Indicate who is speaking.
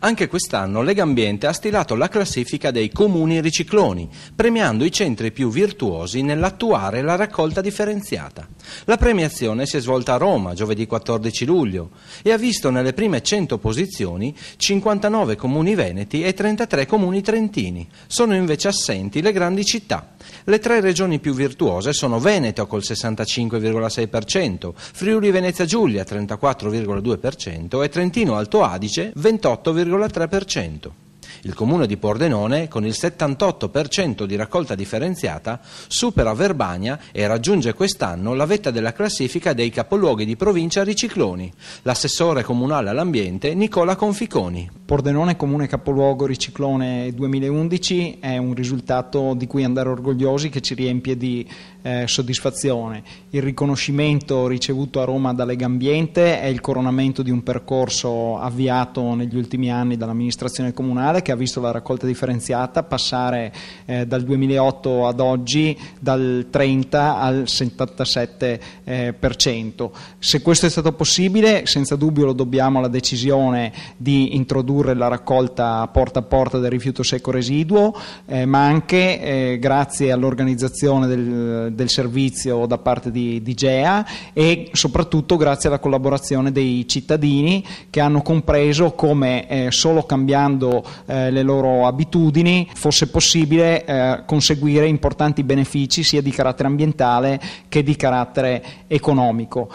Speaker 1: Anche quest'anno Legambiente ha stilato la classifica dei comuni ricicloni, premiando i centri più virtuosi nell'attuare la raccolta differenziata. La premiazione si è svolta a Roma giovedì 14 luglio e ha visto nelle prime 100 posizioni 59 comuni veneti e 33 comuni trentini. Sono invece assenti le grandi città. Le tre regioni più virtuose sono Veneto col 65,6%, Friuli Venezia Giulia 34,2% e Trentino Alto Adige 28,2%. 4,3%. Il comune di Pordenone, con il 78% di raccolta differenziata, supera Verbania e raggiunge quest'anno la vetta della classifica dei capoluoghi di provincia ricicloni. L'assessore comunale all'ambiente Nicola Conficoni.
Speaker 2: Pordenone comune capoluogo Riciclone 2011 è un risultato di cui andare orgogliosi che ci riempie di eh, soddisfazione. Il riconoscimento ricevuto a Roma da Lega Ambiente è il coronamento di un percorso avviato negli ultimi anni dall'amministrazione comunale che ha visto la raccolta differenziata passare eh, dal 2008 ad oggi dal 30 al 77%. Eh, Se questo è stato possibile senza dubbio lo dobbiamo alla decisione di introdurre ridurre la raccolta porta a porta del rifiuto secco residuo, eh, ma anche eh, grazie all'organizzazione del, del, servizio da parte di, di, GEA e soprattutto grazie alla collaborazione dei cittadini che hanno compreso come eh, solo cambiando eh, le loro abitudini fosse possibile eh, conseguire importanti benefici sia di carattere ambientale che di carattere economico.